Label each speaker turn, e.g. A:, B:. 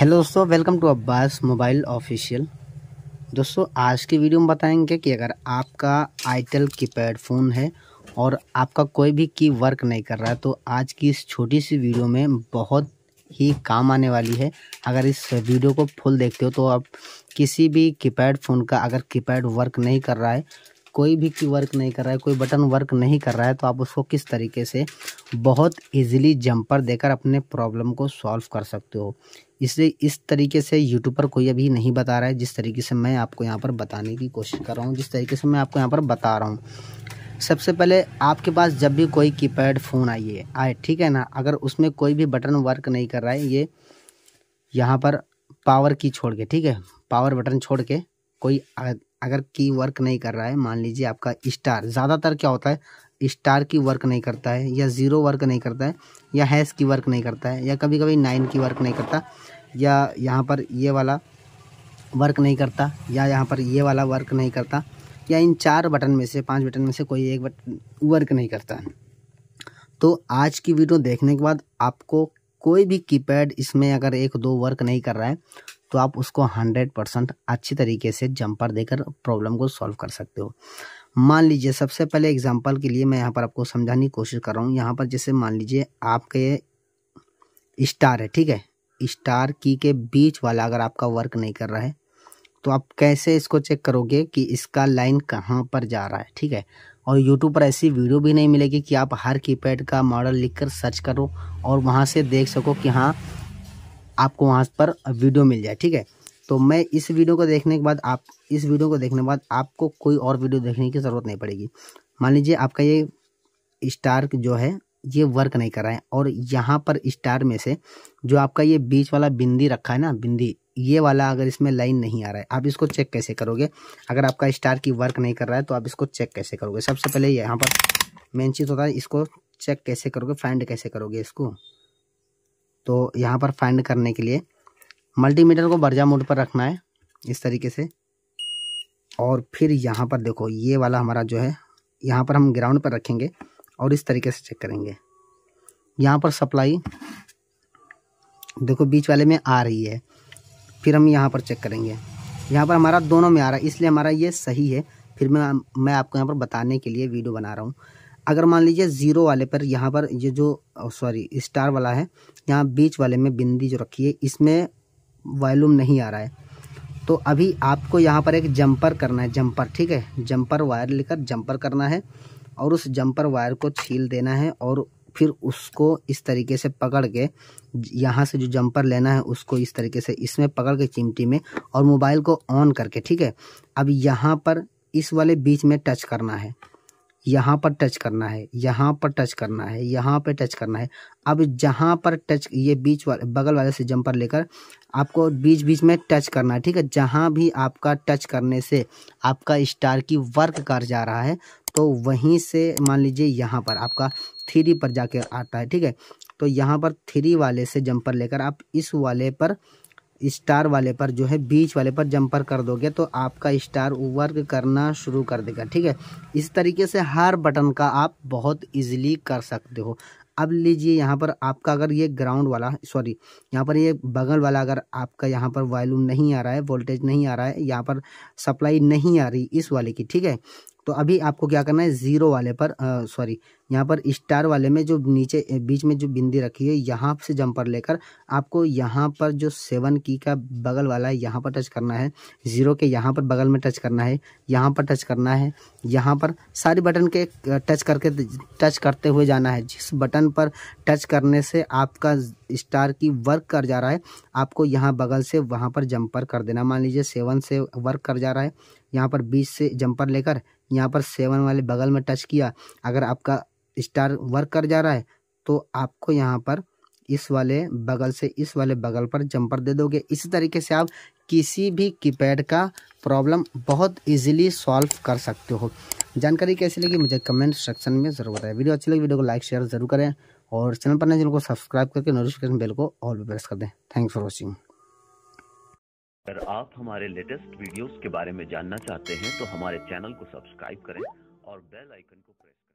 A: hello दोस्तों welcome to Abbas mobile official दोस्तों आज की वीडियो में बताएंगे कि अगर आपका की कीपैड फ़ोन है और आपका कोई भी की वर्क नहीं कर रहा है तो आज की इस छोटी सी वीडियो में बहुत ही काम आने वाली है अगर इस वीडियो को फुल देखते हो तो आप किसी भी कीपैड फ़ोन का अगर कीपैड वर्क नहीं कर रहा है कोई भी की वर्क नहीं कर रहा है कोई बटन वर्क नहीं कर रहा है तो आप उसको किस तरीके से बहुत इजीली जंपर देकर अपने प्रॉब्लम को सॉल्व कर सकते हो इसलिए इस तरीके से यूट्यूब पर कोई अभी नहीं बता रहा है जिस तरीके से मैं आपको यहाँ पर बताने की कोशिश कर रहा हूँ जिस तरीके से मैं आपको यहाँ पर बता रहा हूँ सबसे पहले आपके पास जब भी कोई कीपैड फ़ोन आइए आए ठीक है ना अगर उसमें कोई भी बटन वर्क नहीं कर रहा है ये यहाँ पर पावर की छोड़ के ठीक है पावर बटन छोड़ के कोई अगर की वर्क नहीं कर रहा है मान लीजिए आपका स्टार ज़्यादातर क्या होता है स्टार की वर्क नहीं करता है या ज़ीरो वर्क नहीं करता है या हैश की वर्क नहीं करता है या कभी कभी नाइन की वर्क नहीं करता या यहाँ पर ये वाला वर्क नहीं करता या यहाँ पर ये वाला वर्क नहीं करता या इन चार बटन में से पाँच बटन में से कोई एक बटन वर्क नहीं करता है तो आज की वीडियो देखने के बाद आपको कोई भी कीपैड इसमें अगर एक दो वर्क नहीं कर रहा है तो आप उसको हंड्रेड परसेंट अच्छी तरीके से जंपर देकर प्रॉब्लम को सॉल्व कर सकते हो मान लीजिए सबसे पहले एग्जाम्पल के लिए मैं यहाँ पर आपको समझाने की कोशिश कर रहा हूँ यहाँ पर जैसे मान लीजिए आपके स्टार है ठीक है स्टार की के बीच वाला अगर आपका वर्क नहीं कर रहा है तो आप कैसे इसको चेक करोगे कि इसका लाइन कहाँ पर जा रहा है ठीक है और यूट्यूब पर ऐसी वीडियो भी नहीं मिलेगी कि आप हर कीपैड का मॉडल लिखकर सर्च करो और वहाँ से देख सको कि हाँ आपको वहाँ पर वीडियो मिल जाए ठीक है तो मैं इस वीडियो को देखने के बाद आप इस वीडियो को देखने के बाद आपको कोई और वीडियो देखने की ज़रूरत नहीं पड़ेगी मान लीजिए आपका ये स्टार जो है ये वर्क नहीं कर रहा है और यहाँ पर स्टार में से जो आपका ये बीच वाला बिंदी रखा है ना बिंदी ये वाला अगर इसमें लाइन नहीं आ रहा है आप इसको चेक कैसे करोगे अगर आपका स्टार की वर्क नहीं कर रहा है तो आप इसको चेक कैसे करोगे सबसे पहले यहाँ पर मेन चीज़ होता है इसको चेक कैसे करोगे फाइंड कैसे करोगे इसको तो यहाँ पर फाइंड करने के लिए मल्टीमीटर को बर्जा मोड पर रखना है इस तरीके से और फिर यहाँ पर देखो ये वाला हमारा जो है यहाँ पर हम ग्राउंड पर रखेंगे और इस तरीके से चेक करेंगे यहाँ पर सप्लाई देखो बीच वाले में आ रही है फिर हम यहाँ पर चेक करेंगे यहाँ पर हमारा दोनों में आ रहा है इसलिए हमारा ये सही है फिर मैं मैं आपको यहाँ पर बताने के लिए वीडियो बना रहा हूँ अगर मान लीजिए ज़ीरो वाले पर यहाँ पर ये जो सॉरी स्टार वाला है यहाँ बीच वाले में बिंदी जो रखी है इसमें वॉल्यूम नहीं आ रहा है तो अभी आपको यहाँ पर एक जंपर करना है जंपर ठीक है जंपर वायर लेकर जंपर करना है और उस जंपर वायर को छील देना है और फिर उसको इस तरीके से पकड़ के यहाँ से जो जंपर लेना है उसको इस तरीके से इसमें पकड़ के चिमटी में और मोबाइल को ऑन करके ठीक है अब यहाँ पर इस वाले बीच में टच करना है यहाँ पर टच करना है यहाँ पर टच करना है यहाँ पर टच करना है अब जहाँ पर टच ये बीच वाले बगल वाले से जंपर लेकर आपको बीच बीच में टच करना है ठीक है जहाँ भी आपका टच करने से आपका स्टार की वर्क कर जा रहा है तो वहीं से मान लीजिए यहाँ पर आपका थ्री पर जाकर आता है ठीक है तो यहाँ पर थ्री वाले से जंपर लेकर आप इस वाले पर स्टार वाले पर जो है बीच वाले पर जंपर कर दोगे तो आपका स्टार वर्क करना शुरू कर देगा ठीक है इस तरीके से हर बटन का आप बहुत इजीली कर सकते हो अब लीजिए यहाँ पर आपका अगर ये ग्राउंड वाला सॉरी यहाँ पर ये बगल वाला अगर आपका यहाँ पर वॉल्यूम नहीं आ रहा है वोल्टेज नहीं आ रहा है यहाँ पर सप्लाई नहीं आ रही इस वाले की ठीक है तो अभी आपको क्या करना है ज़ीरो वाले पर सॉरी यहाँ पर स्टार वाले में जो नीचे बीच में जो बिंदी रखी है यहाँ से जंपर लेकर आपको यहाँ पर जो सेवन की का बगल वाला है यहाँ पर टच करना है ज़ीरो के यहाँ पर बगल में टच करना है यहाँ पर टच करना है यहाँ पर सारे बटन के टच करके टच करते हुए जाना है जिस बटन पर टच करने से आपका स्टार की वर्क कर जा रहा है आपको यहाँ बगल से वहाँ पर जंपर कर देना मान लीजिए सेवन से वर्क कर जा रहा है यहाँ पर बीस से जंपर लेकर यहाँ पर सेवन वाले बगल में टच किया अगर आपका स्टार वर्क कर जा रहा है तो आपको यहाँ पर इस वाले बगल से इस वाले बगल पर जंपर दे दोगे इसी तरीके से आप किसी भी कीपैड का प्रॉब्लम बहुत इजीली सॉल्व कर सकते हो जानकारी कैसी लगी मुझे कमेंट सेक्शन में जरूर बताएं वीडियो अच्छी लगी वीडियो को लाइक शेयर जरूर करें और चैनल पर नहीं चैनल को सब्सक्राइब करके नोटिफिकेशन बेल को ऑल पर प्रेस कर दें थैंक्स फॉर वॉचिंग अगर आप हमारे लेटेस्ट वीडियोस के बारे में जानना चाहते हैं तो हमारे चैनल को सब्सक्राइब करें और बेल आइकन को प्रेस